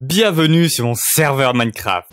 Bienvenue sur mon serveur Minecraft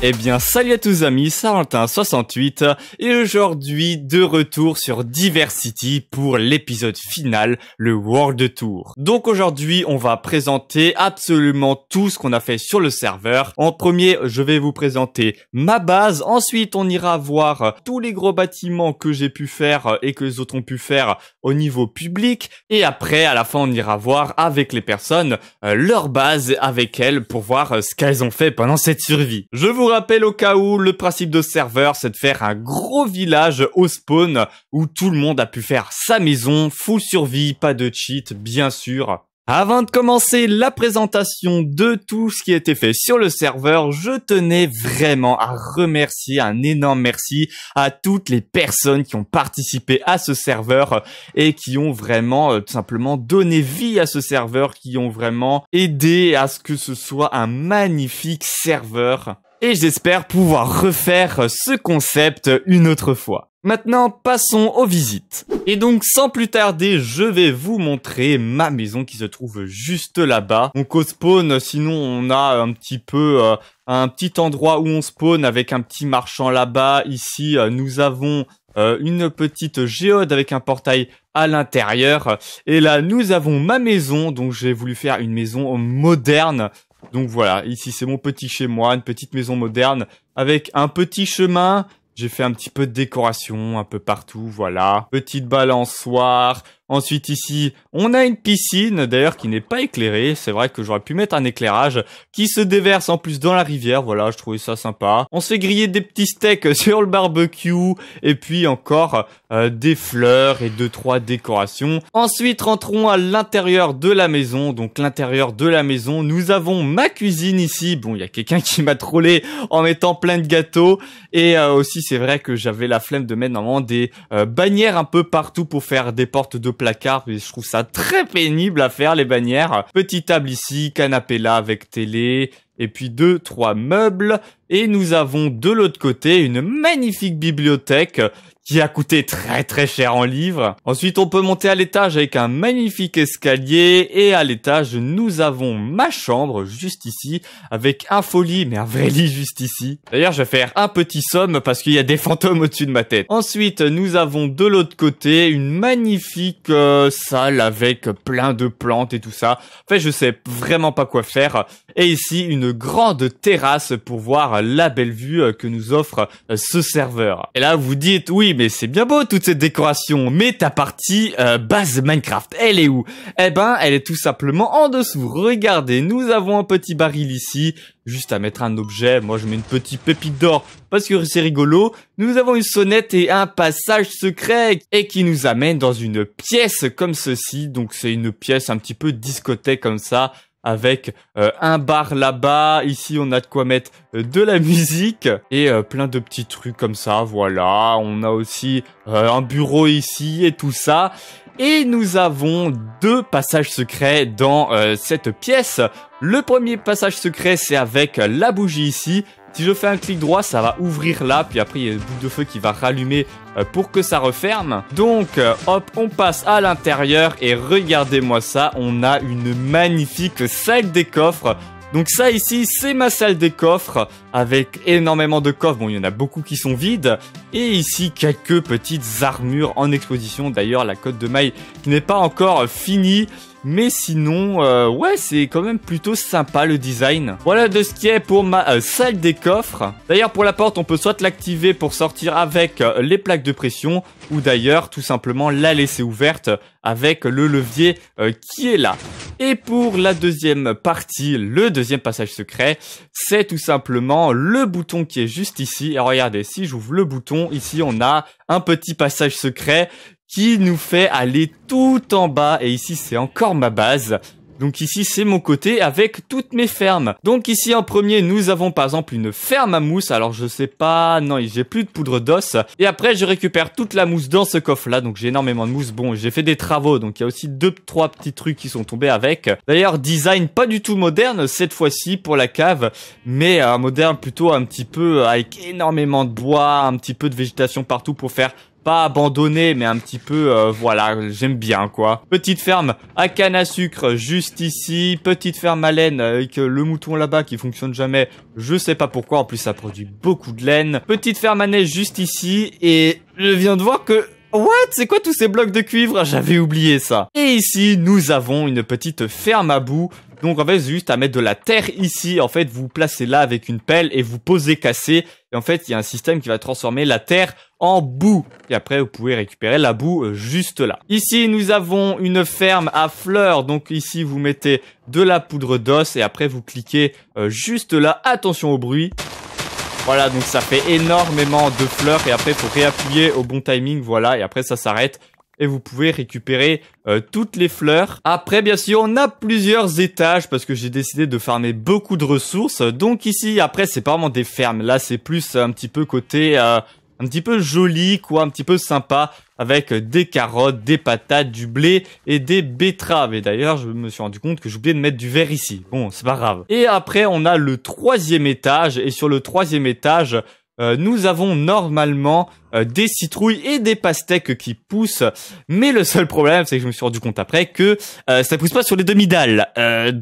Eh bien, salut à tous amis, valentin 68 et aujourd'hui, de retour sur Diversity pour l'épisode final, le World Tour. Donc aujourd'hui, on va présenter absolument tout ce qu'on a fait sur le serveur. En premier, je vais vous présenter ma base, ensuite on ira voir tous les gros bâtiments que j'ai pu faire et que les autres ont pu faire au niveau public, et après, à la fin, on ira voir avec les personnes euh, leur base avec elles pour voir euh, ce qu'elles ont fait pendant cette survie. Je vous rappelle au cas où, le principe de serveur, c'est de faire un gros village au spawn où tout le monde a pu faire sa maison, full survie, pas de cheat, bien sûr. Avant de commencer la présentation de tout ce qui a été fait sur le serveur, je tenais vraiment à remercier, un énorme merci à toutes les personnes qui ont participé à ce serveur et qui ont vraiment euh, tout simplement donné vie à ce serveur, qui ont vraiment aidé à ce que ce soit un magnifique serveur et j'espère pouvoir refaire ce concept une autre fois. Maintenant, passons aux visites. Et donc, sans plus tarder, je vais vous montrer ma maison qui se trouve juste là-bas. On au spawn, sinon, on a un petit peu euh, un petit endroit où on spawn avec un petit marchand là-bas. Ici, euh, nous avons euh, une petite géode avec un portail à l'intérieur. Et là, nous avons ma maison. Donc, j'ai voulu faire une maison moderne donc voilà, ici c'est mon petit chez moi, une petite maison moderne avec un petit chemin. J'ai fait un petit peu de décoration un peu partout, voilà. Petite balançoire, Ensuite ici, on a une piscine d'ailleurs qui n'est pas éclairée. C'est vrai que j'aurais pu mettre un éclairage qui se déverse en plus dans la rivière. Voilà, je trouvais ça sympa. On se fait griller des petits steaks sur le barbecue et puis encore euh, des fleurs et deux trois décorations. Ensuite, rentrons à l'intérieur de la maison. Donc l'intérieur de la maison, nous avons ma cuisine ici. Bon, il y a quelqu'un qui m'a trollé en mettant plein de gâteaux et euh, aussi c'est vrai que j'avais la flemme de mettre normalement des euh, bannières un peu partout pour faire des portes de placard, mais je trouve ça très pénible à faire les bannières. Petite table ici, canapé là avec télé, et puis deux, trois meubles. Et nous avons de l'autre côté une magnifique bibliothèque qui a coûté très très cher en livres. Ensuite, on peut monter à l'étage avec un magnifique escalier et à l'étage, nous avons ma chambre juste ici avec un folie, mais un vrai lit juste ici. D'ailleurs, je vais faire un petit somme parce qu'il y a des fantômes au-dessus de ma tête. Ensuite, nous avons de l'autre côté une magnifique euh, salle avec plein de plantes et tout ça. En fait, je sais vraiment pas quoi faire et ici une grande terrasse pour voir la belle vue euh, que nous offre euh, ce serveur. Et là vous dites oui mais c'est bien beau toute cette décoration mais ta partie euh, base Minecraft elle est où Eh ben elle est tout simplement en dessous. Regardez nous avons un petit baril ici juste à mettre un objet. Moi, je mets une petite pépite d'or parce que c'est rigolo. Nous avons une sonnette et un passage secret et qui nous amène dans une pièce comme ceci. Donc, c'est une pièce un petit peu discothèque comme ça avec euh, un bar là-bas, ici on a de quoi mettre euh, de la musique et euh, plein de petits trucs comme ça, voilà, on a aussi un bureau ici et tout ça. Et nous avons deux passages secrets dans cette pièce. Le premier passage secret, c'est avec la bougie ici. Si je fais un clic droit, ça va ouvrir là, puis après il y a une boule de feu qui va rallumer euh, pour que ça referme. Donc, euh, hop, on passe à l'intérieur et regardez-moi ça, on a une magnifique salle des coffres. Donc ça ici, c'est ma salle des coffres, avec énormément de coffres, bon il y en a beaucoup qui sont vides, et ici quelques petites armures en exposition, d'ailleurs la cote de maille qui n'est pas encore finie, mais sinon, euh, ouais, c'est quand même plutôt sympa le design. Voilà de ce qui est pour ma euh, salle des coffres. D'ailleurs, pour la porte, on peut soit l'activer pour sortir avec euh, les plaques de pression, ou d'ailleurs, tout simplement, la laisser ouverte avec le levier qui est là. Et pour la deuxième partie, le deuxième passage secret, c'est tout simplement le bouton qui est juste ici. Et regardez, si j'ouvre le bouton, ici on a un petit passage secret qui nous fait aller tout en bas. Et ici, c'est encore ma base. Donc ici, c'est mon côté avec toutes mes fermes. Donc ici, en premier, nous avons par exemple une ferme à mousse. Alors je sais pas, non, j'ai plus de poudre d'os. Et après, je récupère toute la mousse dans ce coffre-là. Donc j'ai énormément de mousse. Bon, j'ai fait des travaux, donc il y a aussi deux, trois petits trucs qui sont tombés avec. D'ailleurs, design pas du tout moderne cette fois-ci pour la cave, mais euh, moderne plutôt un petit peu avec énormément de bois, un petit peu de végétation partout pour faire pas abandonné, mais un petit peu, euh, voilà, j'aime bien quoi. Petite ferme à canne à sucre juste ici, petite ferme à laine avec euh, le mouton là-bas qui fonctionne jamais, je sais pas pourquoi, en plus ça produit beaucoup de laine. Petite ferme à neige juste ici, et je viens de voir que What C'est quoi tous ces blocs de cuivre J'avais oublié ça. Et ici, nous avons une petite ferme à bout donc en fait, juste à mettre de la terre ici, en fait, vous placez là avec une pelle et vous posez casser. Et en fait, il y a un système qui va transformer la terre en boue. Et après, vous pouvez récupérer la boue euh, juste là. Ici, nous avons une ferme à fleurs. Donc ici, vous mettez de la poudre d'os et après, vous cliquez euh, juste là. Attention au bruit. Voilà, donc ça fait énormément de fleurs et après, il faut réappuyer au bon timing. Voilà, et après, ça s'arrête et vous pouvez récupérer euh, toutes les fleurs. Après, bien sûr, on a plusieurs étages parce que j'ai décidé de farmer beaucoup de ressources. Donc ici, après, c'est pas vraiment des fermes. Là, c'est plus un petit peu côté... Euh, un petit peu joli, quoi, un petit peu sympa, avec des carottes, des patates, du blé et des betteraves. Et d'ailleurs, je me suis rendu compte que j'oubliais de mettre du verre ici. Bon, c'est pas grave. Et après, on a le troisième étage, et sur le troisième étage, euh, nous avons normalement euh, des citrouilles et des pastèques qui poussent. Mais le seul problème, c'est que je me suis rendu compte après que ça euh, ça pousse pas sur les demi-dalles.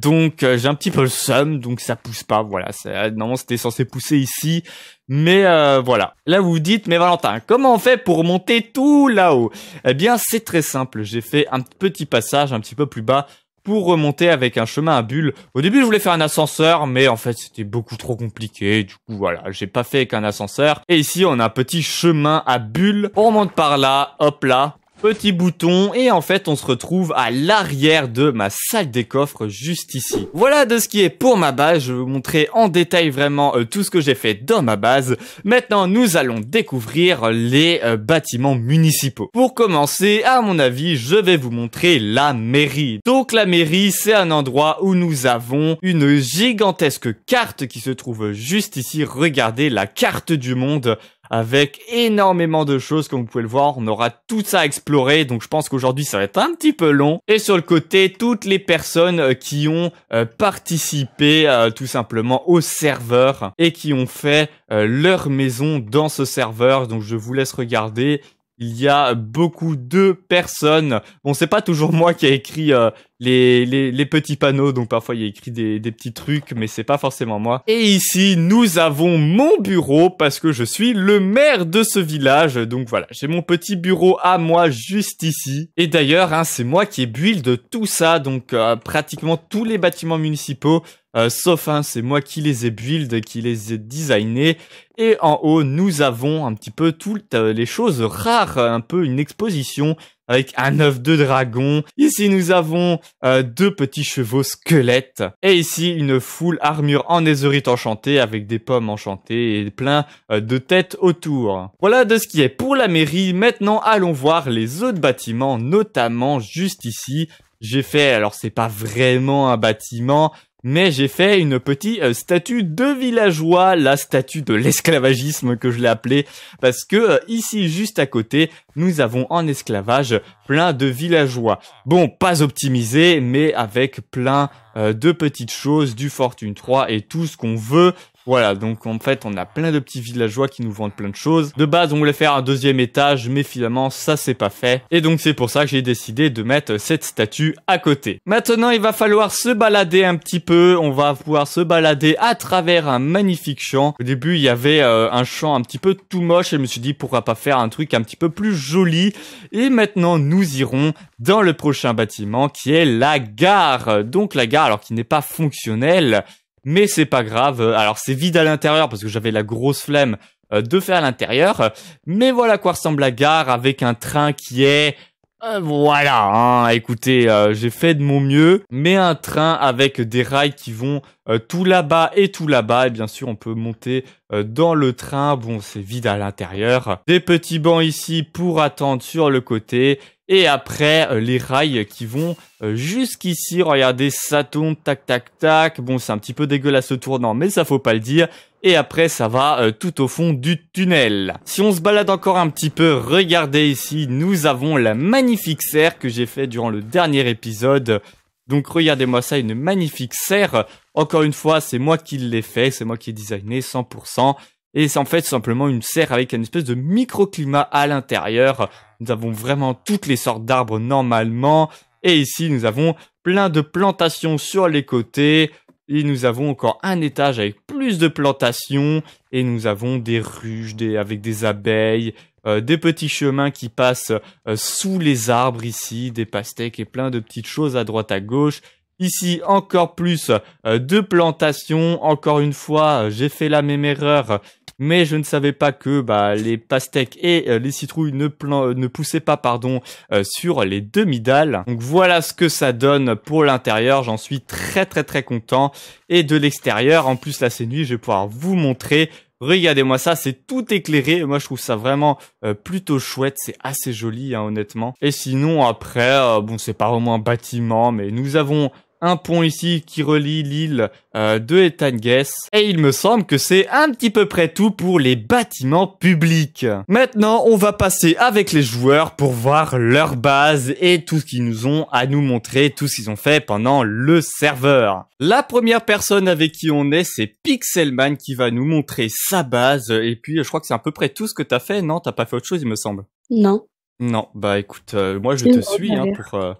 donc j'ai un petit peu le seum, donc ça pousse pas. Voilà, normalement c'était censé pousser ici. Mais voilà. Là vous vous dites, mais Valentin, comment on fait pour monter tout là-haut Eh bien c'est très simple. J'ai fait un petit passage un petit peu plus bas pour remonter avec un chemin à bulles. Au début, je voulais faire un ascenseur, mais en fait, c'était beaucoup trop compliqué. Du coup, voilà, j'ai pas fait qu'un ascenseur. Et ici, on a un petit chemin à bulles. On remonte par là, hop là. Petit bouton et en fait on se retrouve à l'arrière de ma salle des coffres juste ici. Voilà de ce qui est pour ma base, je vais vous montrer en détail vraiment euh, tout ce que j'ai fait dans ma base. Maintenant nous allons découvrir les euh, bâtiments municipaux. Pour commencer, à mon avis, je vais vous montrer la mairie. Donc la mairie c'est un endroit où nous avons une gigantesque carte qui se trouve juste ici. Regardez la carte du monde avec énormément de choses comme vous pouvez le voir. On aura tout ça à explorer, donc je pense qu'aujourd'hui ça va être un petit peu long. Et sur le côté, toutes les personnes euh, qui ont euh, participé euh, tout simplement au serveur et qui ont fait leur maison dans ce serveur. Donc je vous laisse regarder. Il y a beaucoup de personnes. Bon, c'est pas toujours moi qui ai écrit les, les, petits panneaux, donc parfois il y a écrit des, des petits trucs, mais c'est pas forcément moi. Et ici, nous avons mon bureau parce que je suis le maire de ce village, donc voilà, j'ai mon petit bureau à moi juste ici. Et d'ailleurs, hein, c'est moi qui ai build tout ça, donc euh, pratiquement tous les bâtiments municipaux. Euh, sauf hein, c'est moi qui les ai build, qui les ai designés. Et en haut, nous avons un petit peu toutes euh, les choses rares, un peu une exposition avec un œuf de dragon. Ici, nous avons euh, deux petits chevaux squelettes. Et ici, une foule armure en azurite enchantée avec des pommes enchantées et plein euh, de têtes autour. Voilà de ce qui est pour la mairie. Maintenant, allons voir les autres bâtiments, notamment juste ici. J'ai fait, alors c'est pas vraiment un bâtiment, mais j'ai fait une petite euh, statue de villageois, la statue de l'esclavagisme que je l'ai appelée, parce que euh, ici juste à côté, nous avons en esclavage plein de villageois. Bon, pas optimisé, mais avec plein euh, de petites choses, du Fortune 3 et tout ce qu'on veut, voilà, donc en fait, on a plein de petits villageois qui nous vendent plein de choses. De base, on voulait faire un deuxième étage, mais finalement, ça c'est pas fait. Et donc c'est pour ça que j'ai décidé de mettre cette statue à côté. Maintenant, il va falloir se balader un petit peu. On va pouvoir se balader à travers un magnifique champ. Au début, il y avait euh, un champ un petit peu tout moche et je me suis dit pourquoi pas faire un truc un petit peu plus joli. Et maintenant, nous irons dans le prochain bâtiment qui est la gare. Donc la gare, alors qui n'est pas fonctionnelle, mais c'est pas grave. Euh, alors c'est vide à l'intérieur parce que j'avais la grosse flemme euh, de faire à l'intérieur. Mais voilà quoi ressemble la gare avec un train qui est euh, voilà, hein. écoutez, j'ai fait de mon mieux, mais un train avec des rails qui vont tout là-bas et tout là-bas, et bien sûr on peut monter dans le train, bon c'est vide à l'intérieur, des petits bancs ici pour attendre sur le côté, et après, euh, les rails qui vont euh, jusqu'ici. Regardez, ça tourne, tac, tac, tac. Bon, c'est un petit peu dégueulasse ce tournant, mais ça faut pas le dire. Et après, ça va euh, tout au fond du tunnel. Si on se balade encore un petit peu, regardez ici, nous avons la magnifique serre que j'ai fait durant le dernier épisode. Donc regardez-moi ça, une magnifique serre. Encore une fois, c'est moi qui l'ai fait, c'est moi qui ai designé 100%. Et c'est en fait simplement une serre avec une espèce de microclimat à l'intérieur. Nous avons vraiment toutes les sortes d'arbres normalement. Et ici, nous avons plein de plantations sur les côtés. Et nous avons encore un étage avec plus de plantations. Et nous avons des ruches des, avec des abeilles, euh, des petits chemins qui passent euh, sous les arbres ici, des pastèques et plein de petites choses à droite à gauche. Ici, encore plus euh, de plantations. Encore une fois, j'ai fait la même erreur mais je ne savais pas que bah, les pastèques et euh, les citrouilles ne, euh, ne poussaient pas pardon euh, sur les demi-dalles. Donc voilà ce que ça donne pour l'intérieur, j'en suis très très très content. Et de l'extérieur, en plus là c'est nuit, je vais pouvoir vous montrer Regardez-moi ça, c'est tout éclairé. Moi, je trouve ça vraiment plutôt chouette. C'est assez joli, hein, honnêtement. Et sinon, après, bon, c'est pas vraiment un bâtiment, mais nous avons un pont ici qui relie l'île euh, de étangues Et il me semble que c'est un petit peu près tout pour les bâtiments publics. Maintenant, on va passer avec les joueurs pour voir leur base et tout ce qu'ils nous ont à nous montrer, tout ce qu'ils ont fait pendant le serveur. La première personne avec qui on est, c'est Pixelman qui va nous montrer sa base. Et puis, je crois que c'est à peu près tout ce que t'as fait. Non, t'as pas fait autre chose, il me semble. Non. Non, bah écoute, euh, moi je te suis hein, pour... Euh,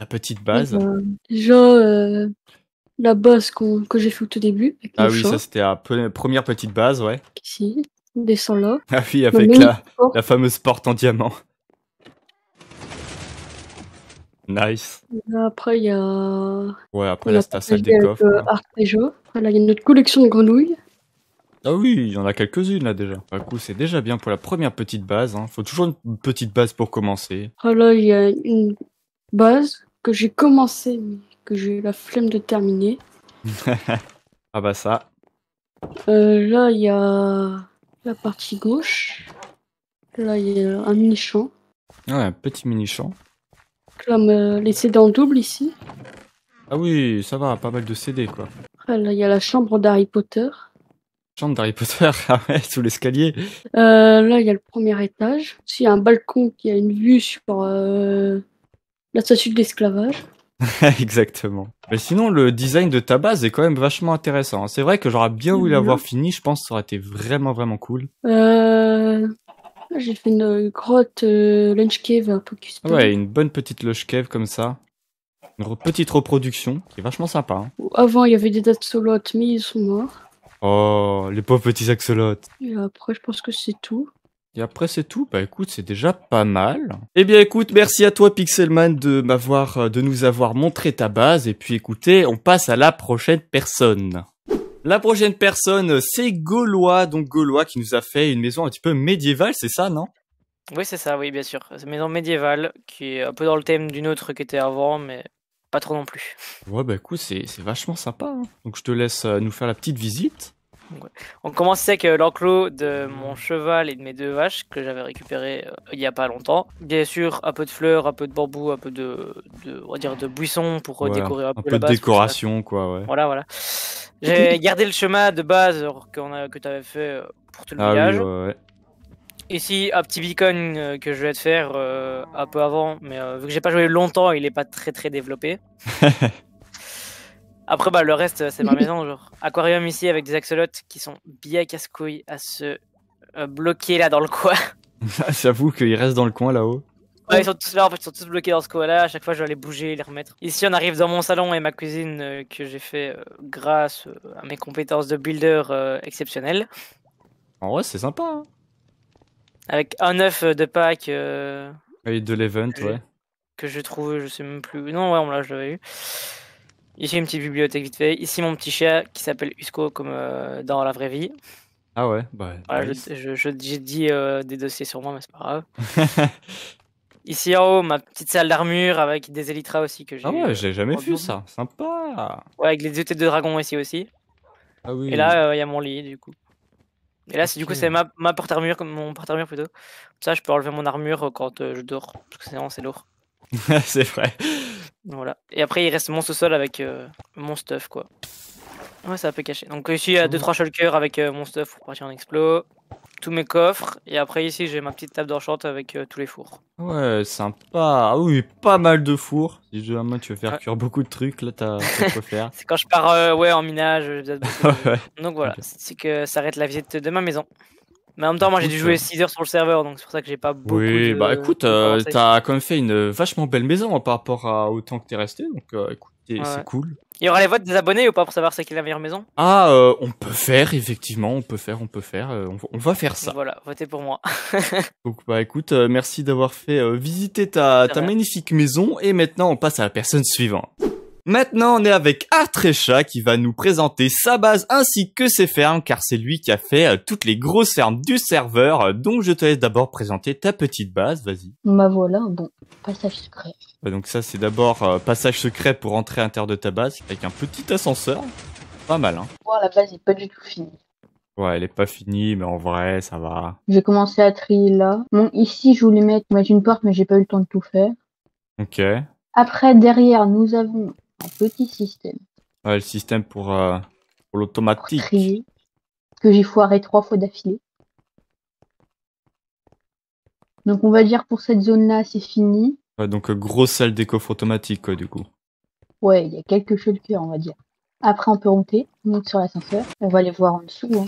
la petite base. Ben, déjà, euh, la base que j'ai fait au tout début. ah oui, ça c'était la première petite base, ouais. Ici, on descend là. Ah oui, avec la, la, fameuse porte en diamant. Nice. après, il y a. Ouais, après, c'est la salle des coffres. Hein. Euh, il y a notre collection de grenouilles. Ah oui, il y en a quelques-unes là déjà. Du coup, c'est déjà bien pour la première petite base. Il hein. Faut toujours une petite base pour commencer. Ah là, il y a une base que j'ai commencé, mais que j'ai eu la flemme de terminer. ah bah ça. Euh, là, il y a la partie gauche. Là, il y a un mini-champ. Ouais, ah, un petit mini-champ. Là, me euh, les CD en double ici. Ah oui, ça va, pas mal de CD quoi. là, il y a la chambre d'Harry Potter. Chambre d'Harry Potter, ah ouais, sous l'escalier. Euh, là, il y a le premier étage. il y a un balcon qui a une vue sur la statue de l'esclavage. Exactement. Mais sinon, le design de ta base est quand même vachement intéressant. Hein. C'est vrai que j'aurais bien voulu mhm. l'avoir fini. Je pense que ça aurait été vraiment, vraiment cool. Euh, j'ai fait une grotte euh, lunch cave un peu custom. Ouais, une bonne petite lunch cave comme ça. Une petite reproduction qui est vachement sympa. Hein. Avant, il y avait des axolotes, mais ils sont morts. Oh, les pauvres petits axolotes. Et après, je pense que c'est tout. Et après, c'est tout. Bah écoute, c'est déjà pas mal. Eh bien, écoute, merci à toi, Pixelman, de m'avoir, euh, de nous avoir montré ta base. Et puis, écoutez, on passe à la prochaine personne. La prochaine personne, c'est Gaulois. Donc, Gaulois qui nous a fait une maison un petit peu médiévale, c'est ça, non? Oui, c'est ça, oui, bien sûr. C'est une maison médiévale qui est un peu dans le thème d'une autre qui était avant, mais pas trop non plus. Ouais, bah écoute, c'est vachement sympa. Hein. Donc, je te laisse euh, nous faire la petite visite. On commençait avec euh, l'enclos de mon cheval et de mes deux vaches que j'avais récupéré euh, il y a pas longtemps. Bien sûr, un peu de fleurs, un peu de bambou, un peu de, dire de buissons pour euh, décorer un, un peu, de décoration, quoi. Voilà, voilà. J'ai gardé le chemin de base qu'on a, que tu avais fait pour tout le ah village. Ici, un petit beacon que je vais te faire un peu avant, mais vu que j'ai pas joué longtemps, il n'est pas très très développé. Après, bah, le reste, euh, c'est ma maison. Genre. Aquarium ici avec des axolotes qui sont bien casse-couilles à se euh, bloquer là dans le coin. Ah, j'avoue qu'ils restent dans le coin là-haut. Ouais, ils sont tous là, en fait, ils sont tous bloqués dans ce coin-là. À chaque fois, je dois les bouger, les remettre. Ici, on arrive dans mon salon et ma cuisine euh, que j'ai fait grâce à mes compétences de builder exceptionnelles. En vrai, c'est sympa. Hein. Avec un œuf de Pâques. Et de l'event, ouais. Que j'ai trouvé, je sais même plus. Non, ouais, on l'a, je l'avais eu. Ici, une petite bibliothèque vite fait. Ici, mon petit chat qui s'appelle Usco, comme euh, dans la vraie vie. Ah ouais, bah. bah je, j'ai dit euh, des dossiers sur moi, mais c'est pas grave. Ici en haut, ma petite salle d'armure avec des élytras aussi que j'ai. Ah ouais, euh, j'ai jamais vu ça. Sympa. Ouais, avec les deux têtes de dragon ici aussi. Ah oui. Et là, il y a mon lit du coup. Et là, c'est du coup, c'est ma, ma porte-armure, mon porte-armure plutôt. Comme ça, je peux enlever mon armure quand je dors, parce que sinon, c'est lourd. c'est vrai. Voilà. Et après, il reste mon sous-sol avec euh, mon stuff, quoi. Ouais, ça a peu caché. Donc ici, il y a 2-3 shulkers avec euh, mon stuff pour partir en explo. Tous mes coffres. Et après, ici, j'ai ma petite table d'enchant avec euh, tous les fours. Ouais, sympa. Ah oui, pas mal de fours. Si jamais tu veux faire cuire beaucoup de trucs, là, t'as quoi faire. c'est quand je pars ouais, en minage. Donc voilà, c'est que s'arrête la visite de ma maison. Mais en même temps, moi j'ai dû jouer 6 euh. heures sur le serveur, donc c'est pour ça que j'ai pas beaucoup. Oui, bah écoute, euh, t'as quand même fait une vachement belle maison hein, par rapport à autant que t'es resté, donc euh, écoute, c'est cool. Il y aura les votes des abonnés ou pas pour savoir c'est qui la meilleure maison Ah, on peut faire, effectivement, on peut faire, on peut faire, on, va faire ça. Voilà, votez pour moi. donc bah écoute, merci d'avoir fait visiter ta, ta magnifique maison, et maintenant on passe à la personne suivante. Maintenant, on est avec Artrecha qui va nous présenter sa base ainsi que ses fermes car c'est lui qui a fait euh, toutes les grosses fermes du serveur. Euh, donc, je te laisse d'abord présenter ta petite base. Vas-y. Bah voilà, bon, passage secret. Bah donc ça, c'est d'abord euh, passage secret pour entrer à l'intérieur de ta base avec un petit ascenseur. Pas mal, hein. la base est pas du tout finie. Ouais, elle est pas finie, mais en vrai, ça va. J'ai commencé à trier là. Bon, ici, je voulais mettre une porte, mais j'ai pas eu le temps de tout faire. Ok. Après, derrière, nous avons petit système. Ouais, le système pour, euh, pour l'automatique. que j'ai foiré trois fois d'affilée. Donc on va dire pour cette zone-là, c'est fini. Ouais, donc euh, grosse salle des coffres automatiques, quoi, du coup. Ouais, il y a quelques shulkers, on va dire. Après, on peut monter, on monte sur l'ascenseur, on va aller voir en dessous. Hein.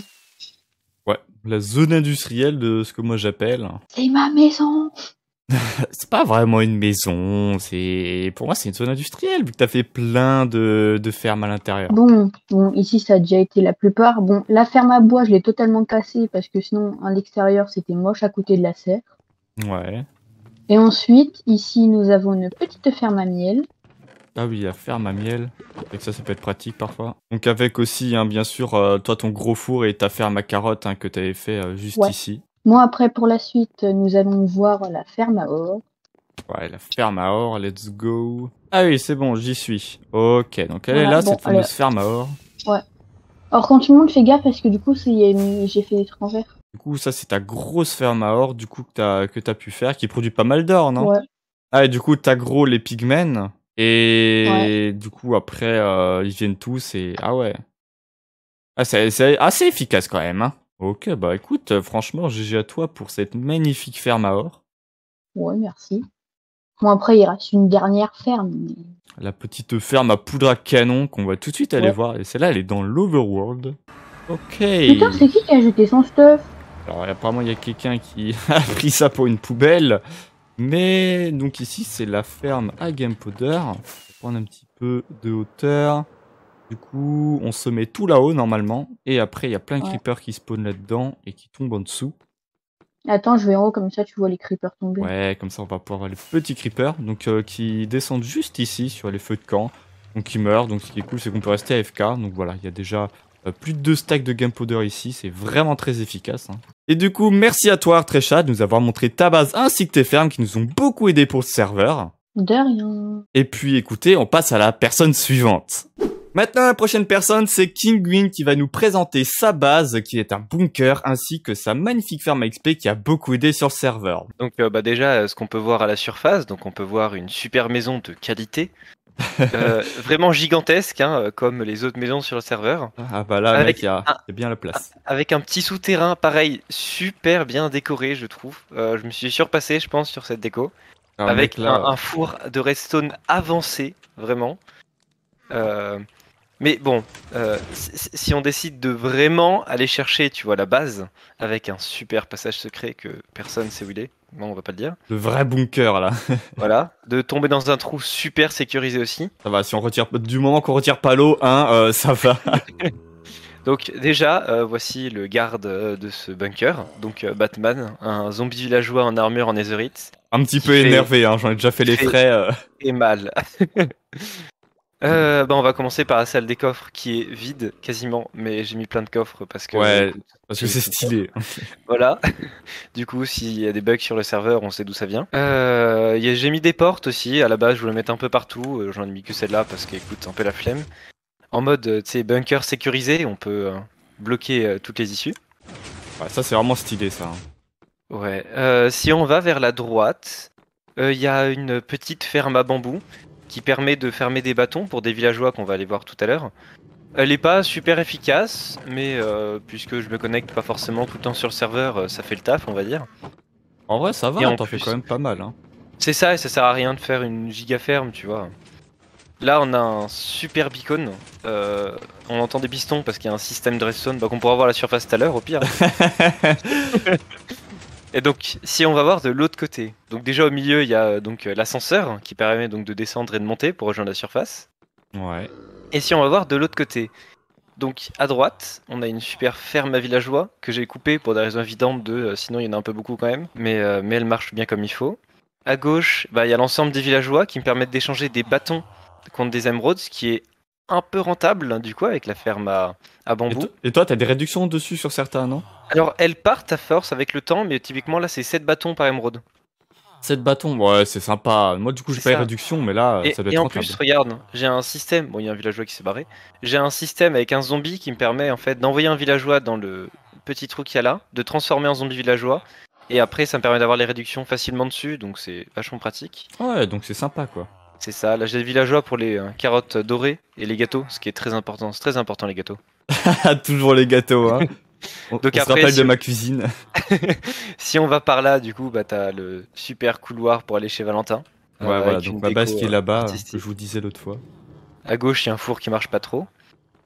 Ouais, la zone industrielle de ce que moi j'appelle. C'est ma maison c'est pas vraiment une maison, c'est pour moi c'est une zone industrielle vu que t'as fait plein de, fermes à l'intérieur. Bon, bon, ici ça a déjà été la plupart. Bon, la ferme à bois je l'ai totalement cassée parce que sinon à l'extérieur c'était moche à côté de la serre. Ouais. Et ensuite ici nous avons une petite ferme à miel. Ah oui, la ferme à miel. Et ça, ça peut être pratique parfois. Donc avec aussi, hein, bien sûr, euh, toi ton gros four et ta ferme à carottes hein, que t'avais fait euh, juste ici. Moi, après, pour la suite, nous allons voir la ferme à or. Ouais, la ferme à or, let's go. Ah oui, c'est bon, j'y suis. Ok, donc elle est là, cette fameuse ferme à or. Ouais. alors quand tu montes, fais gaffe parce que du coup, j'ai fait des transferts Du coup, ça, c'est ta grosse ferme à or, du coup, que t'as que as pu faire, qui produit pas mal d'or, non Ouais. Ah, et du coup, gros les pigmens. et du coup, après, euh, ils viennent tous, et... Ah ouais. Ah, c'est assez efficace, quand même, hein Ok, bah écoute, euh, franchement, GG à toi pour cette magnifique ferme à or. Ouais, merci. Bon, après, il reste une dernière ferme. La petite ferme à poudre à canon qu'on va tout de suite aller voir. Et celle-là, elle est dans l'Overworld. Ok. Putain, c'est qui qui a jeté son stuff Alors, apparemment, il y a quelqu'un qui a pris ça pour une poubelle. Mais donc, ici, c'est la ferme à Game Powder. On va prendre un petit peu de hauteur. Du coup, on se met tout là-haut normalement, et après il y a plein de creepers qui spawnent là-dedans et qui tombent en dessous. Attends, je vais en haut comme ça, tu vois les creepers tomber. Ouais, comme ça on va pouvoir voir les petits creepers, donc euh, qui descendent juste ici sur les feux de camp, donc qui meurent. Donc ce qui est cool, c'est qu'on peut rester à FK. Donc voilà, il y a déjà euh, plus de deux stacks de gunpowder ici, c'est vraiment très efficace. Hein. Et du coup, merci à toi, Artrecha, de nous avoir montré ta base ainsi que tes fermes qui nous ont beaucoup aidé pour ce serveur. De rien. Et puis écoutez, on passe à la personne suivante. Maintenant, la prochaine personne, c'est King Green qui va nous présenter sa base, qui est un bunker, ainsi que sa magnifique ferme XP qui a beaucoup aidé sur le serveur. Donc euh, bah déjà, euh, ce qu'on peut voir à la surface, donc on peut voir une super maison de qualité, euh, vraiment gigantesque, hein, comme les autres maisons sur le serveur. Ah bah là, avec mec, il y, a, bien la place. Avec un petit souterrain, pareil, super bien décoré, je trouve. je me suis surpassé, je pense, sur cette déco. Ah, avec un, four de redstone avancé, vraiment. Euh, mais bon, euh, si on décide de vraiment aller chercher, tu vois, la base, avec un super passage secret que personne sait où il est, on on va pas le dire. Le vrai bunker, là. voilà, de tomber dans un trou super sécurisé aussi. Ça va, si on retire, du moment qu'on retire pas l'eau, hein, euh, ça va. Donc déjà, euh, voici le garde de ce bunker. Donc Batman, un zombie villageois en armure en Netherite. Un petit peu énervé, hein, j'en ai déjà fait les frais. Et mal. Euh, bah, on va commencer par la salle des coffres qui est vide quasiment, mais j'ai mis plein de coffres parce que ouais, c'est stylé. voilà. du coup, s'il y a des bugs sur le serveur, on sait d'où ça vient. Euh, j'ai mis des portes aussi. À la base, je voulais mettre un peu partout. Euh, j'en ai mis que celle-là parce qu'écoute, c'est un peu la flemme. En mode, tu bunker sécurisé, on peut bloquer toutes les issues. Ouais, ça c'est vraiment stylé ça. Hein. Ouais. si on va vers la droite, il y a une petite ferme à bambou qui permet de fermer des bâtons pour des villageois qu'on va aller voir tout à l'heure. Elle n'est pas super efficace, mais euh, puisque je me connecte pas forcément tout le temps sur le serveur, euh, ça fait le taf, on va dire. En vrai, ça va, hein, t'en fait quand même pas mal. Hein. C'est ça, et ça sert à rien de faire une giga ferme, tu vois. Là, on a un super beacon. Euh, on entend des pistons parce qu'il y a un système de redstone. Bah, qu'on pourra voir la surface tout à l'heure, au pire. Et donc, si on va voir de l'autre côté, donc déjà au milieu, il y a euh, donc euh, l'ascenseur qui permet donc de descendre et de monter pour rejoindre la surface. Ouais. Et si on va voir de l'autre côté, donc à droite, on a une super ferme à villageois que j'ai coupée pour des raisons évidentes de, euh, sinon il y en a un peu beaucoup quand même, mais, mais elle marche bien comme il faut. À gauche, bah, il y a l'ensemble des villageois qui me permettent d'échanger des bâtons contre des émeraudes, ce qui est un peu rentable, du coup, avec la ferme à, à bambou. Et, toi, tu as des réductions dessus sur certains, non Alors, elles partent à force avec le temps, mais typiquement, là, c'est 7 bâtons par émeraude. 7 bâtons, ouais, c'est sympa. Moi, du coup, j'ai pas les réductions, mais là, ça doit être Et en plus, regarde, j'ai un système. Bon, il y a un villageois qui s'est barré. J'ai un système avec un zombie qui me permet, en fait, d'envoyer un villageois dans le petit trou qu'il y a là, de transformer en zombie villageois. Et après, ça me permet d'avoir les réductions facilement dessus, donc c'est vachement pratique. Ouais, donc c'est sympa, quoi. C'est ça, la des villageois pour les euh, carottes dorées et les gâteaux, ce qui est très important. C'est très important les gâteaux. Toujours les gâteaux, hein. On, Donc rappelle de ma cuisine. si on va par là, du coup, bah, t'as le super couloir pour aller chez Valentin. Ouais, voilà, euh, donc ma base qui est là-bas, euh, je vous disais l'autre fois. À gauche, il y a un four qui marche pas trop.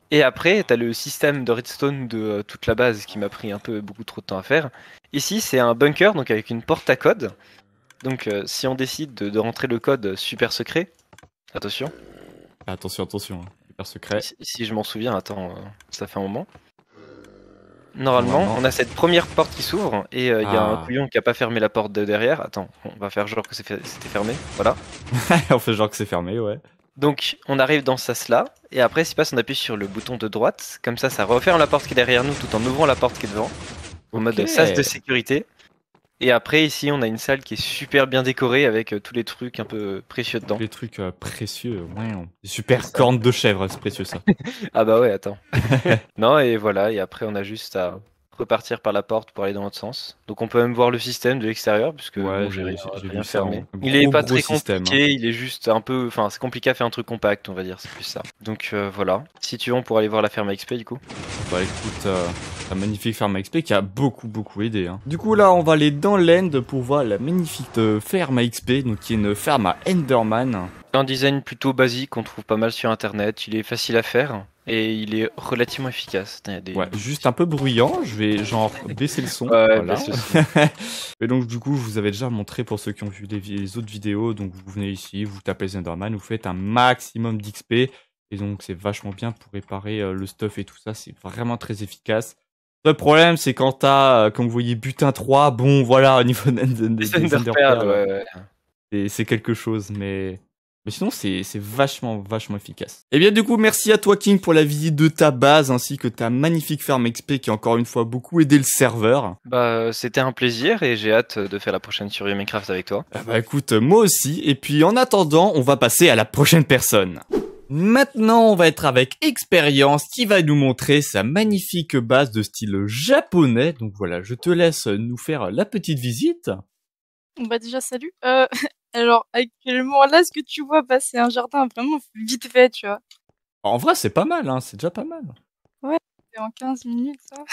Et après, t'as le système de redstone de toute la base qui m'a pris un peu beaucoup trop de temps à faire. Ici, c'est un bunker, donc avec une porte à code. Donc, euh, si on décide de, rentrer le code super secret, attention. Attention, attention, hein, super secret. Si, je m'en souviens, attends, euh, ça fait un moment. Normalement, on a cette première porte qui s'ouvre et euh, il y a un ah. couillon qui a pas fermé la porte de derrière. Attends, on va faire genre que c'était fermé. Voilà. on fait genre que c'est fermé, ouais. Donc, on arrive dans sas là et après, si passe, on appuie sur le bouton de droite. Comme ça, ça referme la porte qui est derrière nous tout en ouvrant la porte qui est devant. Au mode sas de sécurité. Et après, ici, on a une salle qui est super bien décorée avec euh, tous les trucs un peu précieux dedans. Les trucs euh, précieux, ouais. super cornes de chèvre, c'est précieux ça. ah bah ouais, attends. non, et voilà, et après, on a juste à partir par la porte pour aller dans l'autre sens. Donc on peut même voir le système de l'extérieur puisque il est pas très hein. compliqué, il est juste un peu, enfin c'est compliqué à faire un truc compact, on va dire, c'est plus ça. Donc euh, voilà. Si tu veux, on pourra aller voir la ferme XP du coup. Bah écoute, euh, la magnifique ferme XP qui a beaucoup beaucoup aidé. Hein. Du coup là, on va aller dans l'End pour voir la magnifique euh, ferme à XP, donc qui est une ferme à Enderman un design plutôt basique qu'on trouve pas mal sur internet. Il est facile à faire et il est relativement efficace. juste un peu bruyant, je vais genre baisser le son. voilà. et donc du coup, je vous avais déjà montré pour ceux qui ont vu les, autres vidéos. Donc vous venez ici, vous tapez Zenderman, vous faites un maximum d'XP et donc c'est vachement bien pour réparer euh, le stuff et tout ça. C'est vraiment très efficace. Le problème, c'est quand t'as, euh, quand vous voyez, butin 3, bon, voilà, au niveau des, des, C'est quelque chose, mais mais sinon, c'est vachement, vachement efficace. Et eh bien du coup, merci à toi King pour la visite de ta base ainsi que ta magnifique ferme XP qui a encore une fois beaucoup aidé le serveur. Bah, euh, c'était un plaisir et j'ai hâte de faire la prochaine sur Minecraft avec toi. bah écoute, euh, moi aussi. Et puis en attendant, on va passer à la prochaine personne. Maintenant, on va être avec Expérience qui va nous montrer sa magnifique base de style japonais. Donc voilà, je te laisse nous faire la petite visite. Bah déjà salut. Euh, Alors actuellement là, ce que tu vois, bah, c'est un jardin vraiment vite fait, tu vois. En vrai, c'est pas mal, hein, c'est déjà pas mal. Ouais, c'est en 15 minutes, ça.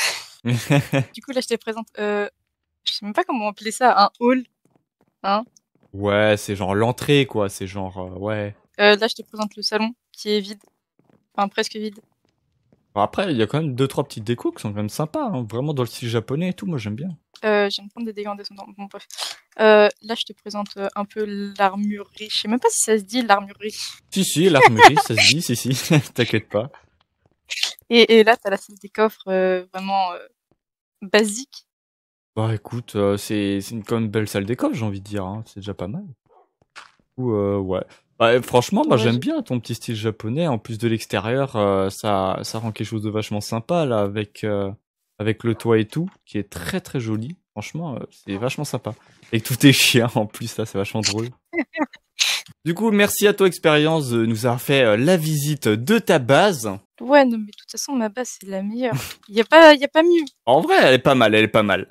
du coup, là, je te présente, euh, je sais même pas comment appeler ça, un hall. Hein ouais, c'est genre l'entrée, quoi, c'est genre, euh, ouais. Euh, là, je te présente le salon, qui est vide. Enfin, presque vide. après, il y a quand même deux, trois petites décos qui sont quand même sympas, hein, vraiment dans le style japonais et tout, moi j'aime bien. Euh, j'aime prendre des dégâts en descendant. Bon, euh, là, je te présente euh, un peu l'armurerie. Je sais même pas si ça se dit l'armurerie. Si, si, l'armurerie, ça se dit, si, si. T'inquiète pas. Et, et là, t'as la salle des coffres vraiment basique. Bah écoute, c'est une quand même belle salle des coffres, j'ai envie de dire. Hein. C'est déjà pas mal. Ou ouais. Bah, franchement, moi j'aime bien ton petit style japonais. En plus de l'extérieur, ça, ça rend quelque chose de vachement sympa là avec avec le toit et tout, qui est très très joli. Franchement, euh, c'est vachement sympa. Et tout est chien en plus, ça c'est vachement drôle. du coup, merci à toi Expérience de nous avoir fait euh, la visite de ta base. Ouais, non, mais de toute façon, ma base c'est la meilleure. Il a, pas, y a pas mieux. En vrai, elle est pas mal, elle est pas mal.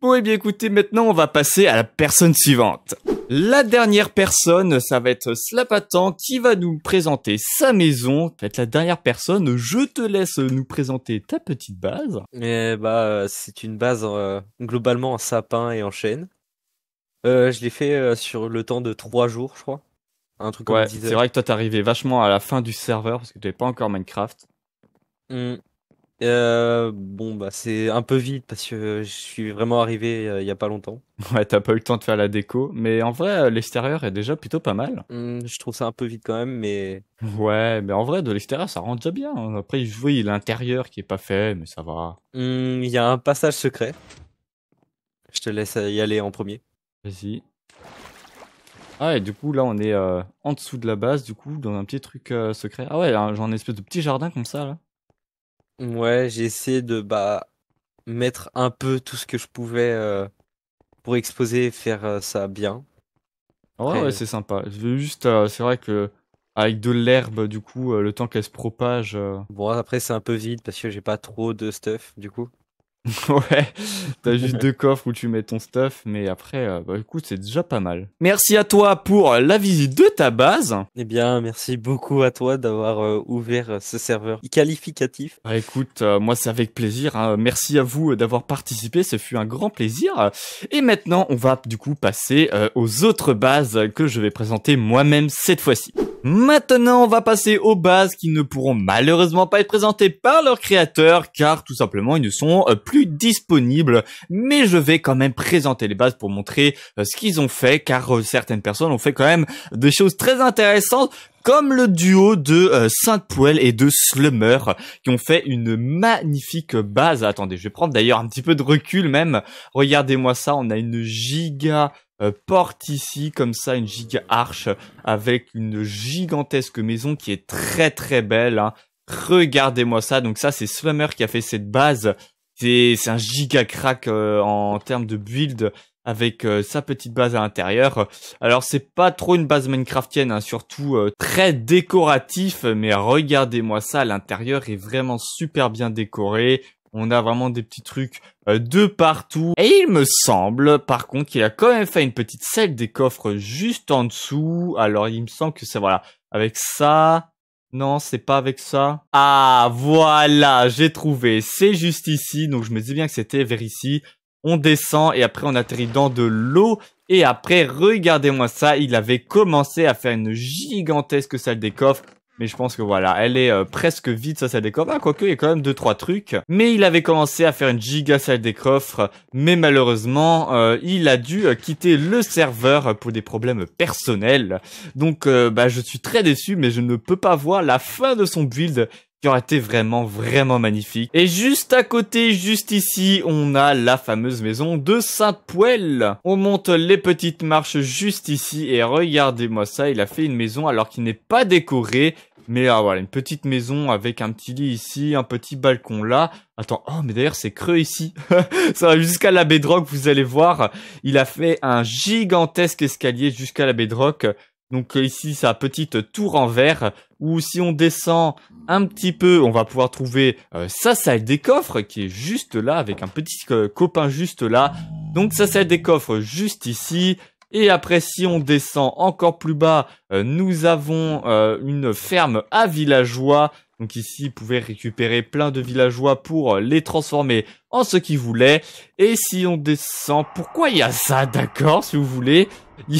Bon, et eh bien écoutez, maintenant on va passer à la personne suivante. La dernière personne, ça va être Slapatan qui va nous présenter sa maison. En fait, la dernière personne, je te laisse nous présenter ta petite base. Eh bah, euh, c'est une base euh, globalement en sapin et en chêne. Euh, je l'ai fait sur le temps de trois jours, je crois. Un truc ouais, C'est vrai que toi t'es arrivé vachement à la fin du serveur parce que t'avais pas encore Minecraft. Mmh. Euh, bon, bah, c'est un peu vite parce que je suis vraiment arrivé euh, il y a pas longtemps. Ouais, t'as pas eu le temps de faire la déco, mais en vrai, euh, l'extérieur est déjà plutôt pas mal. Hum, je trouve ça un peu vite quand même, mais. Ouais, mais en vrai, de l'extérieur, ça rend déjà bien. Après, oui, l'intérieur qui est pas fait, mais ça va. Hum, il y a un passage secret. Je te laisse y aller en premier. Vas-y. Ah et du coup là on est euh, en dessous de la base du coup dans un petit truc secret. Ah ouais, hein, genre un espèce de petit jardin comme ça là. Ouais, j'ai essayé de bah, mettre un peu tout ce que je pouvais euh, pour exposer et faire euh, ça bien. ouais, c'est sympa. Je veux juste, euh, c'est vrai que avec de l'herbe, du coup, le temps qu'elle se propage. Bon, après, c'est un peu vide parce que j'ai pas trop de stuff, du coup. ouais, t'as juste deux coffres où tu mets ton stuff, mais après, euh, bah, écoute, c'est déjà pas mal. Merci à toi pour la visite de ta base. Eh bien, merci beaucoup à toi d'avoir euh, ouvert euh, ce serveur qualificatif. Bah, écoute, moi c'est avec plaisir. Hein. Merci à vous d'avoir participé, ce fut un grand plaisir. Et maintenant, on va du coup passer aux autres bases que je vais présenter moi-même cette fois-ci. Maintenant, on va passer aux bases qui ne pourront malheureusement pas être présentées par leurs créateurs car tout simplement ils ne sont euh, plus disponibles. Mais je vais quand même présenter les bases pour montrer euh, ce qu'ils ont fait car euh, certaines personnes ont fait quand même des choses très intéressantes comme le duo de Sainte et de Slummer qui ont fait une magnifique base. Attendez, je vais prendre d'ailleurs un petit peu de recul même. Regardez-moi ça, on a une giga euh, porte ici comme ça une giga arche avec une gigantesque maison qui est très très belle. Hein. Regardez-moi ça. Donc ça c'est Swimmer qui a fait cette base. C'est un giga crack euh, en termes de build avec euh, sa petite base à l'intérieur. Alors c'est pas trop une base Minecraftienne, hein, surtout très décoratif, mais regardez-moi ça, l'intérieur est vraiment super bien décoré. On a vraiment des petits trucs euh, de partout. Et il me semble, par contre, qu'il a quand même fait une petite salle des coffres juste en dessous. Alors, il me semble que c'est, voilà, avec ça, non, c'est pas avec ça. Ah, voilà, j'ai trouvé. C'est juste ici, donc je me dis bien que c'était vers ici. On descend et après on atterrit dans de l'eau. Et après, regardez-moi ça, il avait commencé à faire une gigantesque salle des coffres mais je pense que voilà, elle est euh, presque vide sa salle des coffres. Ah, quoique, il y a quand même deux trois trucs. Mais il avait commencé à faire une giga salle des coffres, mais malheureusement, euh, il a dû euh, quitter le serveur pour des problèmes personnels. Donc, bah, je suis très déçu, mais je ne peux pas voir la fin de son build qui aurait été vraiment vraiment magnifique. Et juste à côté, juste ici, on a la fameuse maison de saint poêle On monte les petites marches juste ici et regardez-moi ça, il a fait une maison alors qu'il n'est pas décoré. Mais ah, voilà, une petite maison avec un petit lit ici, un petit balcon là. Attends, oh mais d'ailleurs c'est creux ici. ça va jusqu'à la bedrock, vous allez voir. Il a fait un gigantesque escalier jusqu'à la bedrock. Donc ici, sa petite tour en verre. Ou si on descend un petit peu, on va pouvoir trouver euh, sa salle des coffres qui est juste là avec un petit euh, copain juste là. Donc sa salle des coffres juste ici. Et après, si on descend encore plus bas, euh, nous avons euh, une ferme à villageois. Donc ici, ils pouvaient récupérer plein de villageois pour euh, les transformer en ce qu'ils voulaient. Et si on descend, pourquoi il y a ça, d'accord, si vous voulez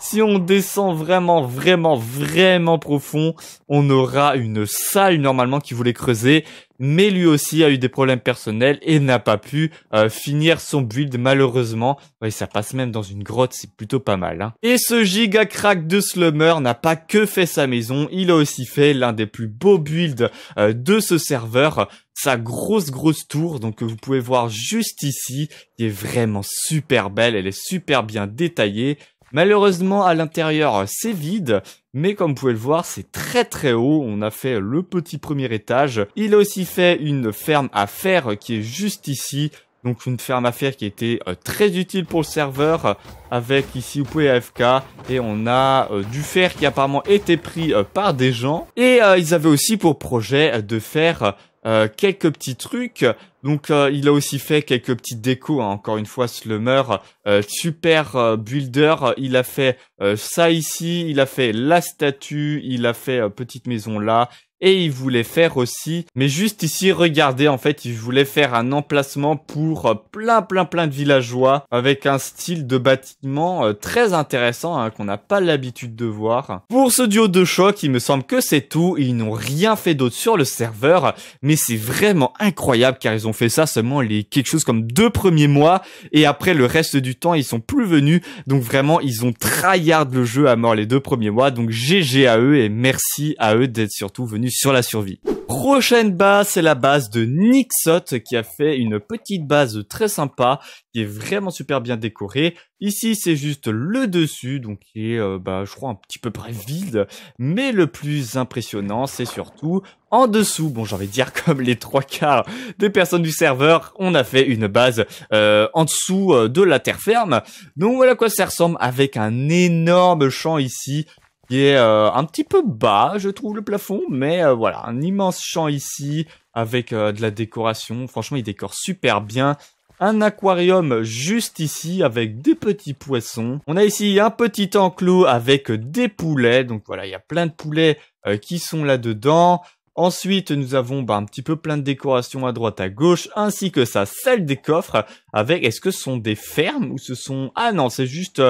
Si on descend vraiment, vraiment, vraiment profond, on aura une salle normalement qui voulait creuser mais lui aussi a eu des problèmes personnels et n'a pas pu euh, finir son build malheureusement. Oui, ça passe même dans une grotte, c'est plutôt pas mal. Hein. Et ce giga crack de Slummer n'a pas que fait sa maison, il a aussi fait l'un des plus beaux builds euh, de ce serveur sa grosse grosse tour donc que vous pouvez voir juste ici qui est vraiment super belle elle est super bien détaillée Malheureusement, à l'intérieur, euh, c'est vide mais comme vous pouvez le voir, c'est très très haut. On a fait le petit premier étage. Il a aussi fait une ferme à fer qui est juste ici. Donc une ferme à fer qui était euh, très utile pour le serveur. Avec ici, vous pouvez AFK. Et on a euh, du fer qui apparemment était pris euh, par des gens. Et ils avaient aussi pour projet de faire euh, quelques petits trucs. Donc euh, il a aussi fait quelques petites décos, hein. encore une fois Slummer, euh, super euh, builder, il a fait ça ici, il a fait la statue, il a fait petite maison là, et ils voulaient faire aussi, mais juste ici, regardez, en fait, Ils voulaient faire un emplacement pour euh, plein, plein, plein de villageois avec un style de bâtiment euh, très intéressant hein, qu'on n'a pas l'habitude de voir. Pour ce duo de choc, il me semble que c'est tout. Ils n'ont rien fait d'autre sur le serveur, mais c'est vraiment incroyable car ils ont fait ça seulement les quelque chose comme deux premiers mois et après le reste du temps, ils sont plus venus. Donc vraiment, ils ont tryhard le jeu à mort les deux premiers mois. Donc GG à eux et merci à eux d'être surtout venus sur la survie. Prochaine base, c'est la base de Nixot qui a fait une petite base très sympa qui est vraiment super bien décorée. Ici, c'est juste le dessus, donc qui est, euh, bah, je crois, un petit peu près vide. Mais le plus impressionnant, c'est surtout en dessous. Bon, j'ai envie de dire, comme les trois quarts des personnes du serveur, on a fait une base euh, en dessous euh, de la terre ferme. Donc voilà quoi ça ressemble avec un énorme champ ici il est euh, un petit peu bas, je trouve, le plafond, mais euh, voilà, un immense champ ici, avec euh, de la décoration. Franchement, il décore super bien. Un aquarium juste ici avec des petits poissons. On a ici un petit enclos avec des poulets. Donc voilà, il y a plein de poulets qui sont là-dedans. Ensuite, nous avons bah, un petit peu plein de décorations à droite à gauche, ainsi que ça, celle des coffres, avec, est-ce que ce sont des fermes ou ce sont... Ah non, c'est juste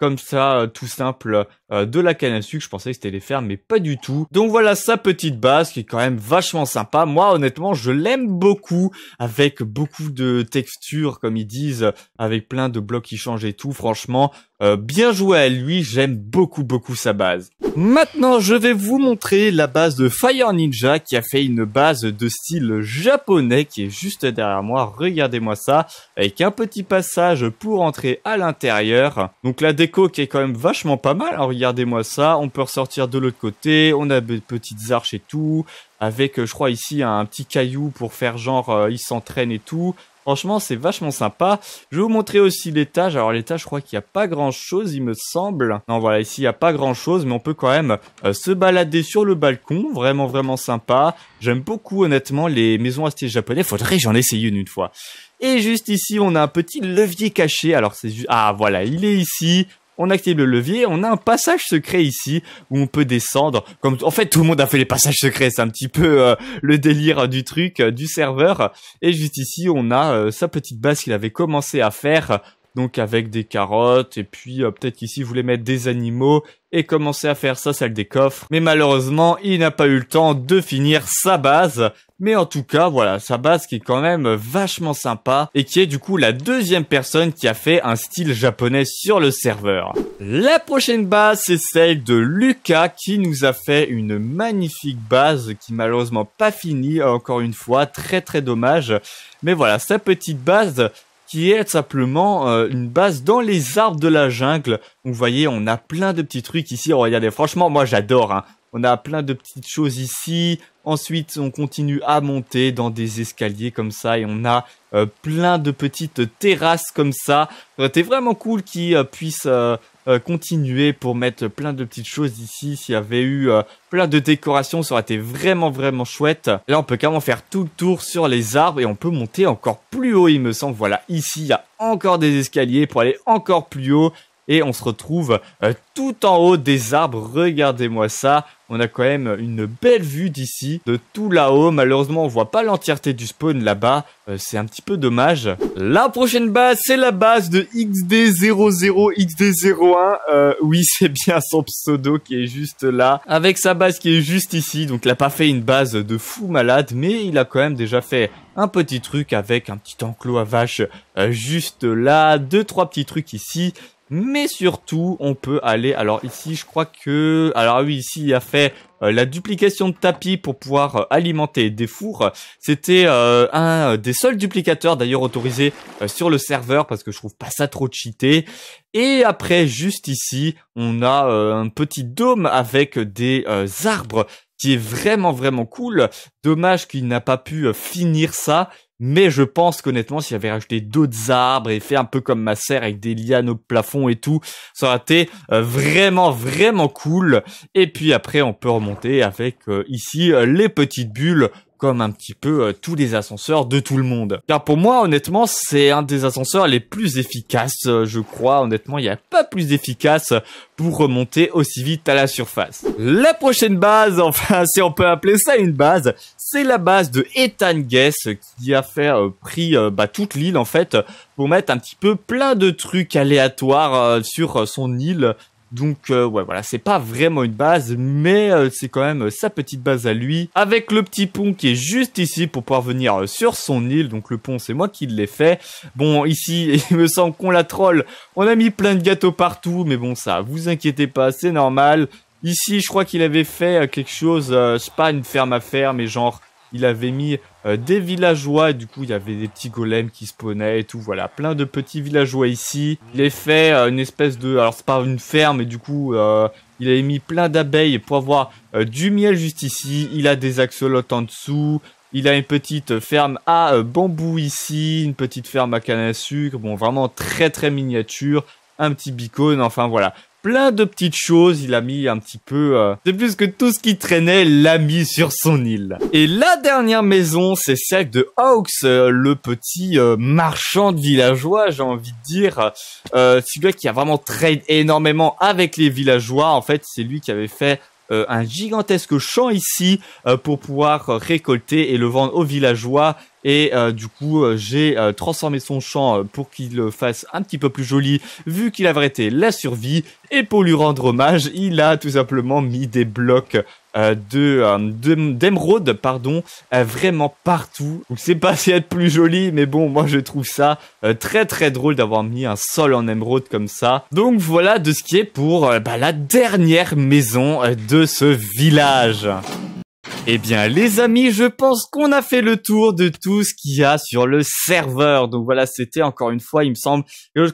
comme ça, euh, tout simple, euh, de la canne à sucre. Je pensais que c'était les fermes, mais pas du tout. Donc voilà sa petite base qui est quand même vachement sympa. Moi, honnêtement, je l'aime beaucoup, avec beaucoup de textures, comme ils disent, avec plein de blocs qui changent et tout. Franchement, euh, bien joué à lui, j'aime beaucoup beaucoup sa base. Maintenant, je vais vous montrer la base de Fire Ninja qui a fait une base de style japonais qui est juste derrière moi. Regardez-moi ça, avec un petit passage pour entrer à l'intérieur. Donc la qui est quand même vachement pas mal. Alors regardez-moi ça, on peut ressortir de l'autre côté, on a des petites arches et tout, avec euh, je crois ici un petit caillou pour faire genre euh, il s'entraîne et tout. Franchement, c'est vachement sympa. Je vais vous montrer aussi l'étage. Alors l'étage, je crois qu'il n'y a pas grand-chose, il me semble. Non, voilà, ici, il n'y a pas grand-chose, mais on peut quand même euh, se balader sur le balcon. Vraiment, vraiment sympa. J'aime beaucoup, honnêtement, les maisons à style japonais. Faudrait que j'en essaye une une fois. Et juste ici, on a un petit levier caché. Alors c'est juste... Ah voilà, il est ici on active le levier, on a un passage secret ici où on peut descendre. Comme en fait tout le monde a fait les passages secrets, c'est un petit peu euh, le délire du truc euh, du serveur. Et juste ici, on a euh, sa petite base qu'il avait commencé à faire donc avec des carottes et puis peut-être qu'ici il voulait mettre des animaux et commencer à faire ça, celle des coffres. Mais malheureusement, il n'a pas eu le temps de finir sa base. Mais en tout cas, voilà, sa base qui est quand même vachement sympa et qui est du coup la deuxième personne qui a fait un style japonais sur le serveur. La prochaine base, c'est celle de Lucas qui nous a fait une magnifique base qui malheureusement pas finie, encore une fois, très très dommage. Mais voilà, sa petite base, qui est simplement euh, une base dans les arbres de la jungle. vous voyez, on a plein de petits trucs ici. Oh, regardez, franchement, moi j'adore. Hein. On a plein de petites choses ici. Ensuite, on continue à monter dans des escaliers comme ça et on a euh, plein de petites terrasses comme ça. C'était vraiment cool qu'ils euh, puissent euh, continuer pour mettre plein de petites choses ici. S'il y avait eu euh, plein de décorations, ça aurait été vraiment vraiment chouette. Là, on peut carrément faire tout le tour sur les arbres et on peut monter encore plus haut, il me semble. Voilà, ici, il y a encore des escaliers pour aller encore plus haut et on se retrouve euh, tout en haut des arbres. Regardez-moi ça. On a quand même une belle vue d'ici, de tout là-haut. Malheureusement, on voit pas l'entièreté du spawn là-bas. Euh, c'est un petit peu dommage. La prochaine base, c'est la base de XD00, XD01. Euh, oui, c'est bien son pseudo qui est juste là, avec sa base qui est juste ici. Donc, il a pas fait une base de fou malade, mais il a quand même déjà fait un petit truc avec un petit enclos à vache juste là, deux trois petits trucs ici mais surtout on peut aller alors ici je crois que alors ah oui ici il a fait euh, la duplication de tapis pour pouvoir euh, alimenter des fours c'était euh, un des seuls duplicateurs d'ailleurs autorisés sur le serveur parce que je trouve pas ça trop cheaté et après juste ici on a un petit dôme avec des arbres qui est vraiment vraiment cool dommage qu'il n'a pas pu finir ça mais je pense qu'honnêtement, s'il avait rajouté d'autres arbres et fait un peu comme ma serre avec des lianes au plafond et tout, ça aurait été euh, vraiment, vraiment cool. Et puis après, on peut remonter avec euh, ici euh, les petites bulles comme un petit peu tous les ascenseurs de tout le monde. Car pour moi, honnêtement, c'est un des ascenseurs les plus efficaces, je crois. Honnêtement, il n'y a pas plus efficace pour remonter aussi vite à la surface. La prochaine base, enfin, si on peut appeler ça une base, c'est la base de Ethan Guess qui a fait euh, pris euh, bah, toute l'île en fait pour mettre un petit peu plein de trucs aléatoires euh, sur son île. Donc ouais voilà, c'est pas vraiment une base, mais c'est quand même sa petite base à lui, avec le petit pont qui est juste ici pour pouvoir venir sur son île. Donc le pont, c'est moi qui l'ai fait. Bon, ici, il me semble qu'on la troll. On a mis plein de gâteaux partout, mais bon ça, vous inquiétez pas, c'est normal. Ici, je crois qu'il avait fait euh, quelque chose, euh, pas, une ferme à faire, mais genre, il avait mis euh, des villageois, et du coup, il y avait des petits golems qui spawnaient et tout, voilà, plein de petits villageois ici. Il avait fait euh, une espèce de, alors c'est pas une ferme, et du coup, il avait mis plein d'abeilles pour avoir du miel juste ici. Il a des axolotes en dessous. Il a une petite ferme à bambou ici, une petite ferme à canne à sucre, bon, vraiment très très miniature, un petit beacon, enfin voilà plein de petites choses. Il a mis un petit peu... Euh, de c'est plus que tout ce qui traînait, l'a mis sur son île. Et la dernière maison, c'est celle de Hawks, euh, le petit euh, marchand de villageois, j'ai envie de dire. celui qui a vraiment traîné énormément avec les villageois. En fait, c'est lui qui avait fait un gigantesque champ ici pour pouvoir récolter et le vendre aux villageois et euh, du coup, euh, j'ai euh, transformé son champ pour qu'il le fasse un petit peu plus joli, vu qu'il avait été la survie. Et pour lui rendre hommage, il a tout simplement mis des blocs euh, de euh, pardon vraiment partout c'est pas si être plus joli mais bon moi je trouve ça très très drôle d'avoir mis un sol en émeraude comme ça donc voilà de ce qui est pour bah, la dernière maison de ce village eh bien, les amis, je pense qu'on a fait le tour de tout ce qu'il y a sur le serveur. Donc voilà, c'était encore une fois, il me semble,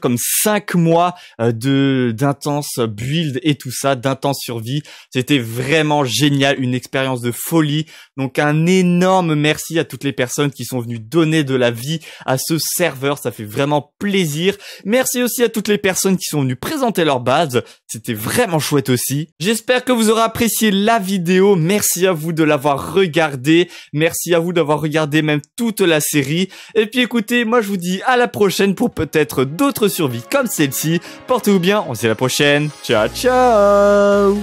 comme cinq mois euh, de d'intense build et tout ça, d'intense survie. C'était vraiment génial, une expérience de folie. Donc un énorme merci à toutes les personnes qui sont venues donner de la vie à ce serveur. Ça fait vraiment plaisir. Merci aussi à toutes les personnes qui sont venues présenter leur base. C'était vraiment chouette aussi. J'espère que vous aurez apprécié la vidéo. Merci à vous de la regardé. Merci à vous d'avoir regardé même toute la série. Et puis écoutez, moi je vous dis à la prochaine pour peut-être d'autres survies comme celle-ci. Portez-vous bien, on se à la prochaine. Ciao ciao